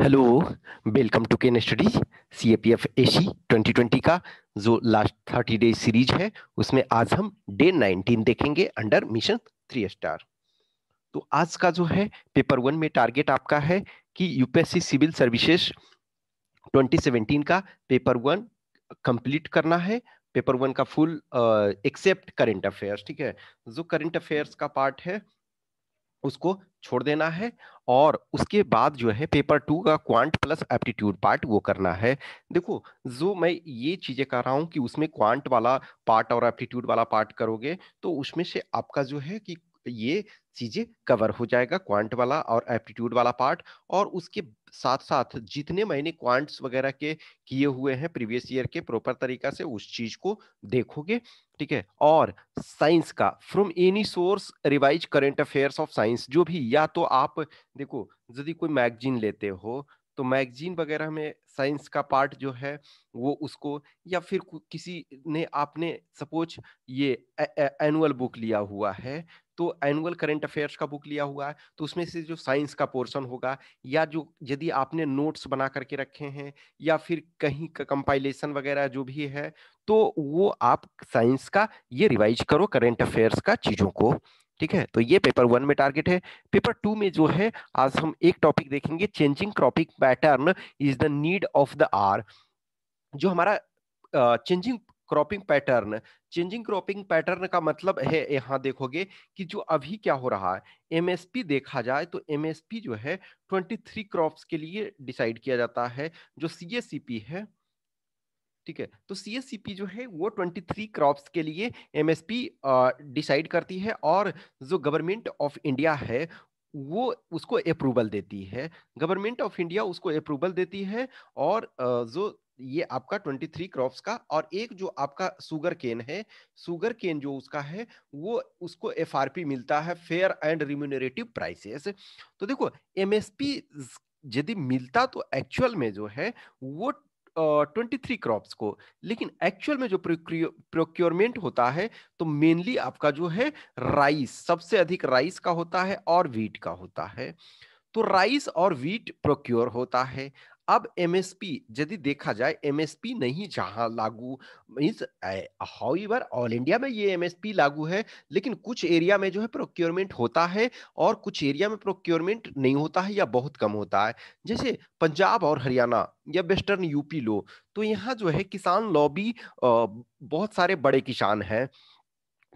hello welcome to Ken Studies C A P F A C twenty twenty का जो last thirty days series है उसमें आज हम डे नाइनटीन देखेंगे अंडर मिशन थ्री स्टार तो आज का जो है पेपर वन में टारगेट आपका है कि यूपीएससी सिविल सर्विसेज 2017 का पेपर वन कंप्लीट करना है पेपर वन का फुल एक्सेप्ट करंट अफेयर्स ठीक है जो करंट अफेयर्स का पार्ट है उसको छोड़ देना है और उसके बाद जो है पेपर टू का क्वांट प्लस एप्टीट्यूड पार्ट वो करना है देखो जो मैं ये चीज़ें कर रहा हूँ कि उसमें क्वांट वाला पार्ट और एप्टीट्यूड वाला पार्ट करोगे तो उसमें से आपका जो है कि ये चीजें कवर हो जाएगा क्वांट वाला और एप्टीट्यूड वाला पार्ट और उसके साथ साथ जितने मैंने क्वांट्स वगैरह के किए हुए हैं प्रीवियस ईयर के प्रॉपर तरीका से उस चीज को देखोगे ठीक है और साइंस का from any source revise current affairs of science जो भी या तो आप देखो यदि कोई मैगजीन लेते हो तो मैगजीन वगैरह में साइंस का पार्ट जो है वो उसको या फिर किसी ने आपने सपोज ये एनुअल बुक लिया हुआ है तो एनुअल करंट अफेयर्स का बुक लिया हुआ है तो उसमें से जो साइंस का पोर्शन होगा या जो यदि आपने नोट्स बना करके रखे हैं या फिर कहीं कंपाइलेशन वगैरह जो भी है तो वो आप साइंस का ये रिवाइज करो करंट अफेयर्स का चीज़ों को ठीक है तो ये पेपर वन में टारगेट है पेपर टू में जो है आज हम एक टॉपिक देखेंगे changing cropping pattern is the need of the hour जो हमारा changing cropping pattern changing cropping pattern का मतलब है यहाँ देखोगे कि जो अभी क्या हो रहा है एमएसपी देखा जाए तो एमएसपी जो है 23 क्रॉप्स के लिए डिसाइड किया जाता है जो सीएसीपी है ठीक है तो पी जो है वो 23 क्रॉप्स के लिए एमएसपी डिसाइड करती है और जो गवर्नमेंट ऑफ इंडिया है वो उसको अप्रूवल देती है गवर्नमेंट ऑफ इंडिया उसको अप्रूवल देती है और जो ये आपका 23 क्रॉप्स का और एक जो आपका सुगर केन है सुगर केन जो उसका है वो उसको एफआरपी मिलता है फेयर एंड रिम्यूनरेटिव प्राइसेस तो देखो एमएसपी यदि मिलता तो एक्चुअल में जो है वो ट्वेंटी थ्री क्रॉप्स को लेकिन एक्चुअल में जो प्रोक्योरमेंट होता है तो मेनली आपका जो है राइस सबसे अधिक राइस का होता है और वीट का होता है तो राइस और वीट प्रोक्योर होता है अब एमएसपी यदि देखा जाए एमएसपी नहीं जहां लागू means however all India में ये एमएसपी लागू है लेकिन कुछ एरिया में जो है प्रोक्योरमेंट होता है और कुछ एरिया में प्रोक्योरमेंट नहीं होता है या बहुत कम होता है जैसे पंजाब और हरियाणा या वेस्टर्न यूपी लो तो यहाँ जो है किसान लॉबी बहुत सारे बड़े किसान हैं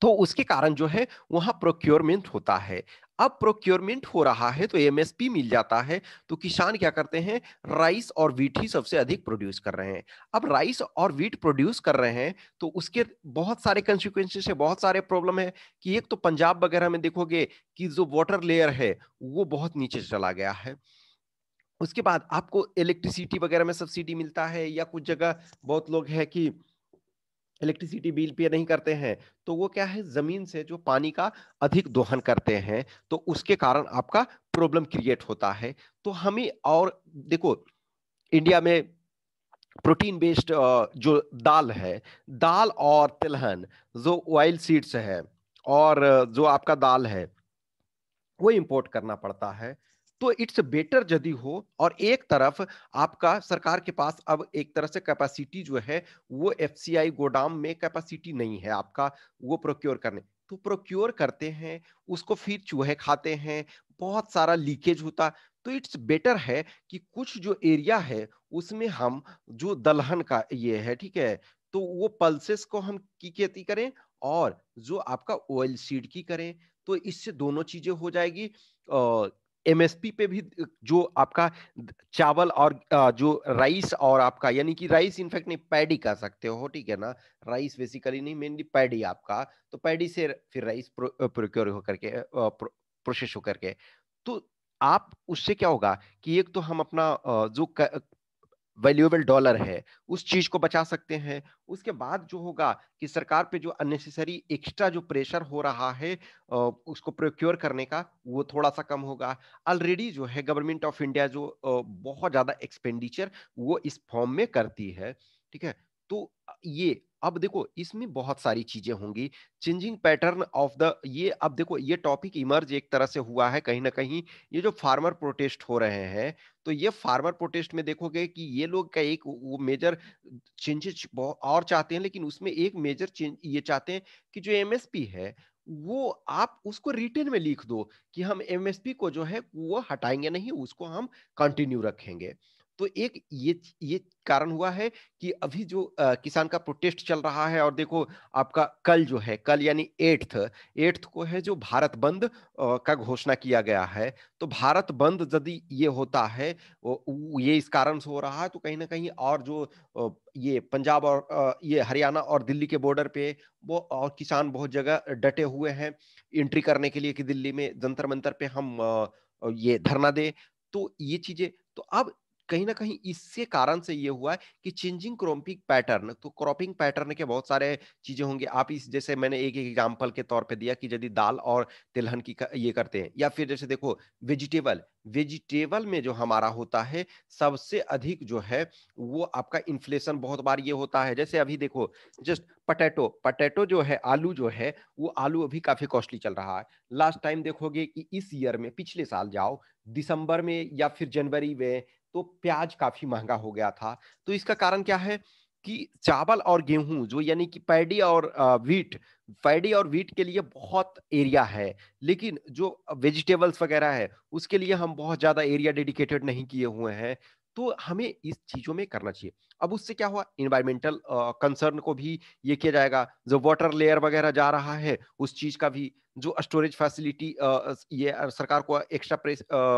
तो उसके कारण जो है वहाँ प्रोक्योरमेंट होता है अब प्रोक्योरमेंट हो रहा है तो एमएसपी मिल जाता है तो किसान क्या करते हैं राइस और वीट ही सबसे अधिक प्रोड्यूस कर रहे हैं अब राइस और वीट प्रोड्यूस कर रहे हैं तो उसके बहुत सारे कंसिक्वेंसेस है बहुत सारे प्रॉब्लम है कि एक तो पंजाब वगैरह में देखोगे कि जो वाटर लेयर है वो बहुत नीचे चला गया है उसके बाद आपको इलेक्ट्रिसिटी वगैरह में सब्सिडी मिलता है या कुछ जगह बहुत लोग है कि इलेक्ट्रिसिटी बिल पे नहीं करते हैं तो वो क्या है जमीन से जो पानी का अधिक दोहन करते हैं तो उसके कारण आपका प्रॉब्लम क्रिएट होता है तो हमें और देखो इंडिया में प्रोटीन बेस्ड जो दाल है दाल और तिलहन जो ऑयल सीड्स है और जो आपका दाल है वो इंपोर्ट करना पड़ता है तो इट्स बेटर यदि हो और एक तरफ आपका सरकार के पास अब एक तरह से कैपेसिटी जो है वो एफ गोडाम में कैपेसिटी नहीं है आपका वो प्रोक्योर करने तो प्रोक्योर करते हैं उसको फिर चूहे खाते हैं बहुत सारा लीकेज होता तो इट्स बेटर है कि कुछ जो एरिया है उसमें हम जो दलहन का ये है ठीक है तो वो पल्सेस को हम की खेती करें और जो आपका ऑयल सीड की करें तो इससे दोनों चीजें हो जाएगी एमएसपी पे भी जो आपका चावल और जो राइस और आपका यानी कि राइस इनफैक्ट नहीं पैडी कह सकते हो ठीक है ना राइस बेसिकली नहीं मेनली पैडी आपका तो पैडी से फिर राइस प्रोक्योर होकर के प्रोसेस होकर के तो आप उससे क्या होगा कि एक तो हम अपना जो वैल्यूएबल डॉलर है उस चीज को बचा सकते हैं उसके बाद जो होगा कि सरकार पे जो अननेसेसरी एक्स्ट्रा जो प्रेशर हो रहा है उसको प्रोक्योर करने का वो थोड़ा सा कम होगा ऑलरेडी जो है गवर्नमेंट ऑफ इंडिया जो बहुत ज्यादा एक्सपेंडिचर वो इस फॉर्म में करती है ठीक है तो ये अब देखो इसमें बहुत सारी चीजें होंगी चेंजिंग पैटर्न ऑफ द ये अब देखो ये टॉपिक इमर्ज एक तरह से हुआ है कहीं ना कहीं ये जो फार्मर प्रोटेस्ट हो रहे हैं तो ये फार्मर प्रोटेस्ट में देखोगे कि ये लोग का एक वो मेजर चेंजेस और चाहते हैं लेकिन उसमें एक मेजर चेंज ये चाहते हैं कि जो एम है वो आप उसको रिटर्न में लिख दो कि हम एम को जो है वो हटाएंगे नहीं उसको हम कंटिन्यू रखेंगे तो एक ये ये कारण हुआ है कि अभी जो आ, किसान का प्रोटेस्ट चल रहा है और देखो आपका कल जो है कल यानी एट्थ एट्थ को है जो भारत बंद आ, का घोषणा किया गया है तो भारत बंद यदि ये होता है ये इस कारण से हो रहा है तो कहीं ना कहीं और जो ये पंजाब और ये हरियाणा और दिल्ली के बॉर्डर पे वो और किसान बहुत जगह डटे हुए हैं एंट्री करने के लिए कि दिल्ली में जंतर मंतर पे हम ये धरना दे तो ये चीजें तो अब कहीं ना कहीं इसके कारण से ये हुआ है कि चेंजिंग क्रॉपिंग पैटर्न तो क्रॉपिंग पैटर्न के बहुत सारे चीजें होंगे आप इस जैसे मैंने एक एक एग्जाम्पल के तौर पे दिया कि यदि दाल और तिलहन की ये करते हैं या फिर जैसे देखो वेजिटेबल वेजिटेबल में जो हमारा होता है सबसे अधिक जो है वो आपका इन्फ्लेशन बहुत बार ये होता है जैसे अभी देखो जस्ट पटेटो पटेटो जो है आलू जो है वो आलू अभी काफी कॉस्टली चल रहा है लास्ट टाइम देखोगे कि इस ईयर में पिछले साल जाओ दिसंबर में या फिर जनवरी में तो प्याज काफी महंगा हो गया था तो इसका कारण क्या है कि चावल और गेहूं जो यानी कि पैडी और वीट पैडी और वीट के लिए बहुत एरिया है लेकिन जो वेजिटेबल्स वगैरह है उसके लिए हम बहुत ज्यादा एरिया डेडिकेटेड नहीं किए हुए हैं तो हमें इस चीजों में करना चाहिए अब उससे क्या हुआ इन्वायरमेंटल कंसर्न को भी ये किया जाएगा जो वाटर लेयर वगैरह जा रहा है उस चीज का भी जो स्टोरेज फैसिलिटी ये सरकार को एक्स्ट्रा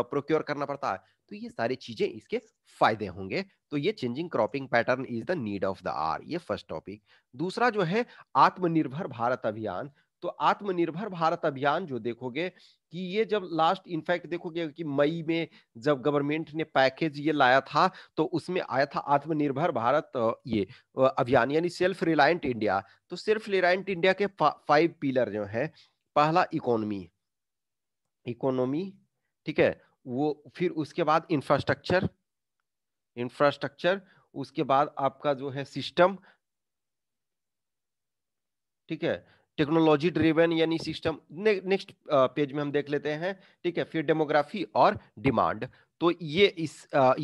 प्रोक्योर करना पड़ता है तो ये सारी चीजें इसके फायदे होंगे तो ये changing cropping pattern is the need of the hour ये फर्स्ट टॉपिक दूसरा जो है आत्मनिर्भर भारत अभियान तो आत्मनिर्भर भारत अभियान जो देखोगे कि ये जब लास्ट इनफैक्ट देखोगे कि मई में जब गवर्नमेंट ने पैकेज ये लाया था तो उसमें आया था आत्मनिर्भर भारत ये अभियान यानी सेल्फ रिलायंट इंडिया तो सेल्फ रिलायंट इंडिया के फाइव पिलर जो है पहला इकोनॉमी इकोनॉमी ठीक है वो फिर उसके बाद इंफ्रास्ट्रक्चर इंफ्रास्ट्रक्चर उसके बाद आपका जो है सिस्टम ठीक है टेक्नोलॉजी ड्रिवेन यानी सिस्टम ने, नेक्स्ट पेज में हम देख लेते हैं ठीक है फिर डेमोग्राफी और डिमांड तो ये इस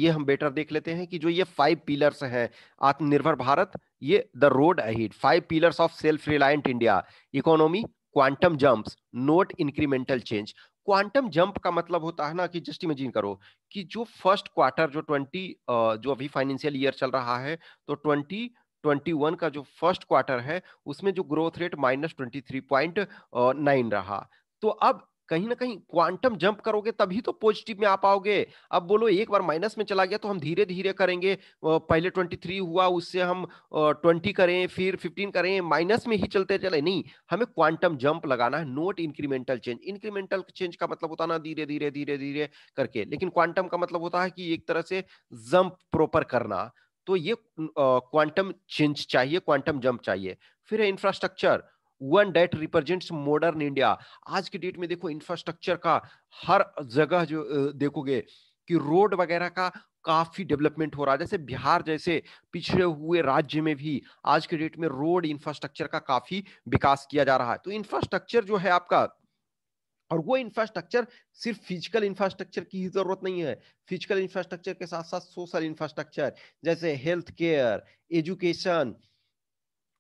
ये हम बेटर देख लेते हैं कि जो ये फाइव पिलर्स हैं आत्मनिर्भर भारत ये the road ahead five pillars of self reliant India economy quantum jumps not incremental change quantum jump का मतलब होता है ना कि जस्ट इमेजिन करो कि जो फर्स्ट क्वार्टर जो ट्वेंटी जो अभी फाइनेंशियल ईयर चल रहा है तो ट्वेंटी ट्वेंटी वन का जो फर्स्ट क्वार्टर है उसमें जो growth rate minus twenty three point nine रहा तो अब कहीं ना कहीं क्वांटम जंप करोगे तभी तो पॉजिटिव में आ पाओगे अब बोलो एक बार माइनस में चला गया तो हम धीरे धीरे करेंगे पहले ट्वेंटी थ्री हुआ उससे हम ट्वेंटी करें फिर फिफ्टीन करें माइनस में ही चलते चले नहीं हमें क्वांटम जंप लगाना है not incremental change incremental change का मतलब होता ना धीरे धीरे धीरे धीरे करके लेकिन क्वांटम का मतलब होता है कि एक तरह से जंप प्रॉपर करना तो ये क्वांटम चेंज चाहिए क्वांटम जंप चाहिए फिर है infrastructure one date represents modern India आज के डेट में देखो इंफ्रास्ट्रक्चर का हर जगह जो देखोगे कि रोड वगैरह का काफी डेवलपमेंट हो रहा है जैसे बिहार जैसे पिछड़े हुए राज्य में भी आज के डेट में रोड इंफ्रास्ट्रक्चर का काफी विकास किया जा रहा है तो इंफ्रास्ट्रक्चर जो है आपका और वो इंफ्रास्ट्रक्चर सिर्फ फिजिकल इंफ्रास्ट्रक्चर की ही जरूरत नहीं है फिजिकल इंफ्रास्ट्रक्चर के साथ साथ सोशल इंफ्रास्ट्रक्चर जैसे हेल्थ केयर एजुकेशन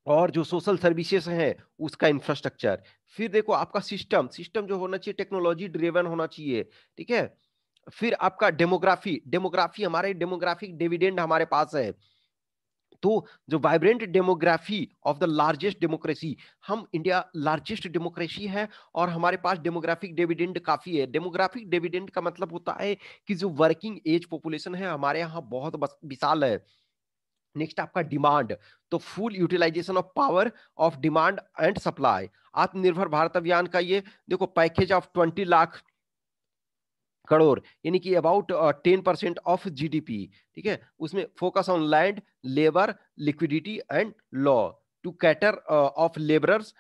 और जो सोशल सर्विसेज हैं उसका इंफ्रास्ट्रक्चर फिर देखो आपका सिस्टम सिस्टम जो होना चाहिए टेक्नोलॉजी ड्रिवन होना चाहिए ठीक है फिर आपका डेमोग्राफी डेमोग्राफी हमारे डेमोग्राफिक डिविडेंड हमारे पास है तो जो vibrant demography of the largest democracy हम इंडिया लार्जेस्ट डेमोक्रेसी है और हमारे पास डेमोग्राफिक डिविडेंड काफ़ी है डेमोग्राफिक डिविडेंड का मतलब होता है कि जो वर्किंग एज पॉपुलेशन है हमारे यहाँ बहुत विशाल है नेक्स्ट आपका डिमांड तो full utilization of power of demand and supply Atmanirbhar Bharat Abhiyan का ये देखो package of twenty lakh crore यानी कि about ten percent of GDP ठीक है उसमें focus on land labour liquidity and law to cater of labourers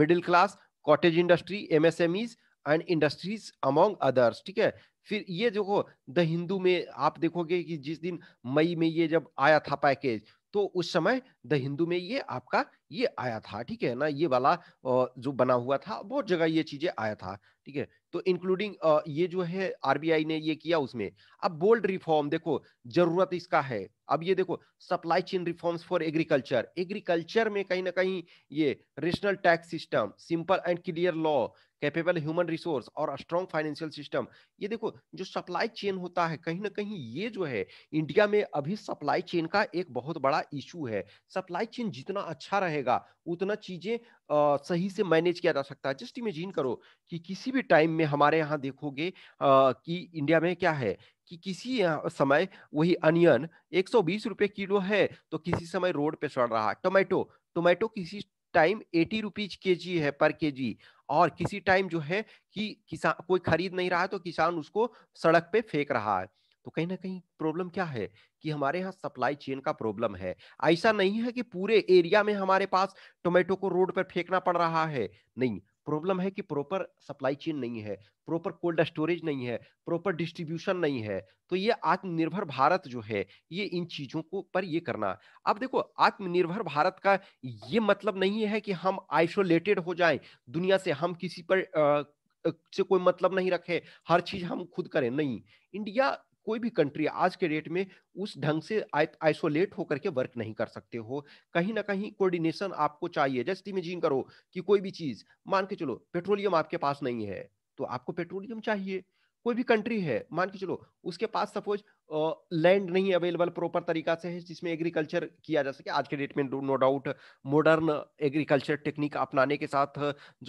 middle class cottage industry MSMEs and industries among others ठीक है फिर ये देखो द हिंदू में आप देखोगे कि जिस दिन मई में ये जब आया था पैकेज तो उस समय द हिंदू में ये आपका ये आया था ठीक है ना ये वाला जो बना हुआ था बहुत जगह ये चीजें आया था ठीक है तो इंक्लूडिंग ये जो है आरबीआई ने ये किया उसमें अब बोल्ड रिफॉर्म देखो जरूरत इसका है अब ये देखो supply chain reforms for agriculture agriculture में कहीं ना कहीं ये rational tax system simple and clear law capable human resource और स्ट्रॉन्ग फाइनेंशियल सिस्टम ये देखो जो सप्लाई चेन होता है कहीं ना कहीं ये जो है इंडिया में अभी सप्लाई चेन का एक बहुत बड़ा इशू है सप्लाई चेन जितना अच्छा रहेगा उतना चीजें सही से मैनेज किया जा सकता है जस्ट इमेजिन करो कि किसी भी टाइम में हमारे यहाँ देखोगे आ, कि इंडिया में क्या है कि किसी समय वही अनियन एक सौ किलो है तो किसी समय रोड पे चढ़ रहा है टोमेटो टोमेटो किसी टाइम एटी रुपीज के है पर के और किसी टाइम जो है कि किसान कोई खरीद नहीं रहा है तो किसान उसको सड़क पे फेंक रहा है तो कहीं ना कहीं प्रॉब्लम क्या है कि हमारे यहाँ सप्लाई चेन का प्रॉब्लम है ऐसा नहीं है कि पूरे एरिया में हमारे पास टोमेटो को रोड पर फेंकना पड़ रहा है नहीं प्रॉब्लम है कि प्रॉपर सप्लाई चेन नहीं है प्रॉपर कोल्ड स्टोरेज नहीं है प्रॉपर डिस्ट्रीब्यूशन नहीं है तो ये आत्मनिर्भर भारत जो है ये इन चीजों को पर ये करना अब देखो आत्मनिर्भर भारत का ये मतलब नहीं है कि हम आइसोलेटेड हो जाएं दुनिया से हम किसी पर आ, से कोई मतलब नहीं रखे हर चीज हम खुद करें नहीं इंडिया कोई भी कंट्री आज के डेट में उस ढंग से आइसोलेट होकर के वर्क नहीं कर सकते हो कहीं ना कहीं कोऑर्डिनेशन आपको चाहिए जस्ट इमेजिन करो कि कोई भी चीज मान के चलो पेट्रोलियम आपके पास नहीं है तो आपको पेट्रोलियम चाहिए कोई भी कंट्री है मान के चलो उसके पास सपोज लैंड नहीं अवेलेबल प्रॉपर तरीका से है जिसमें एग्रीकल्चर किया जा सके आज के डेट में no doubt modern agriculture technique अपनाने के साथ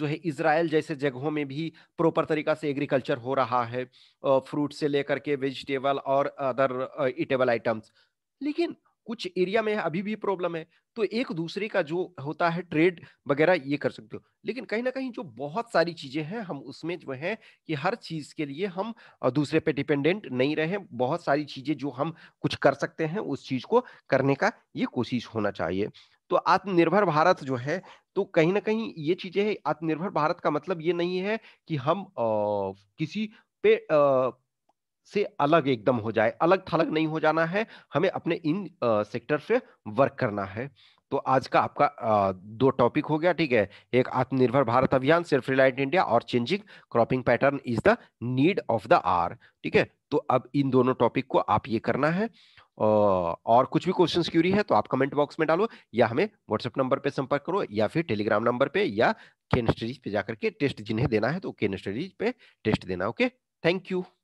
जो है इसराइल जैसे जगहों में भी प्रॉपर तरीका से एग्रीकल्चर हो रहा है फ्रूट से लेकर के वेजिटेबल और अदर इटेबल आइटम्स लेकिन कुछ एरिया में अभी भी प्रॉब्लम है तो एक दूसरे का जो होता है ट्रेड वगैरह ये कर सकते हो लेकिन कहीं ना कहीं जो बहुत सारी चीजें हैं हम उसमें जो है कि हर चीज के लिए हम दूसरे पे डिपेंडेंट नहीं रहे बहुत सारी चीजें जो हम कुछ कर सकते हैं उस चीज को करने का ये कोशिश होना चाहिए तो आत्मनिर्भर भारत जो है तो कहीं ना कहीं ये चीजें है आत्मनिर्भर भारत का मतलब ये नहीं है कि हम आ, किसी पे आ, से अलग एकदम हो जाए अलग थलग नहीं हो जाना है हमें अपने इन सेक्टर से वर्क करना है तो आज का आपका दो टॉपिक हो गया ठीक है एक Atmanirbhar Bharat Abhiyan self reliant India और changing cropping pattern is the need of the hour ठीक है तो अब इन दोनों टॉपिक को आप ये करना है और कुछ भी क्वेश्चंस क्यूरी है तो आप कमेंट बॉक्स में डालो या हमें व्हाट्सएप नंबर पे संपर्क करो या फिर टेलीग्राम नंबर पे या केन स्टडीज पे जाकर के टेस्ट जिन्हें देना है तो केन स्टडीज पे टेस्ट देना ओके थैंक यू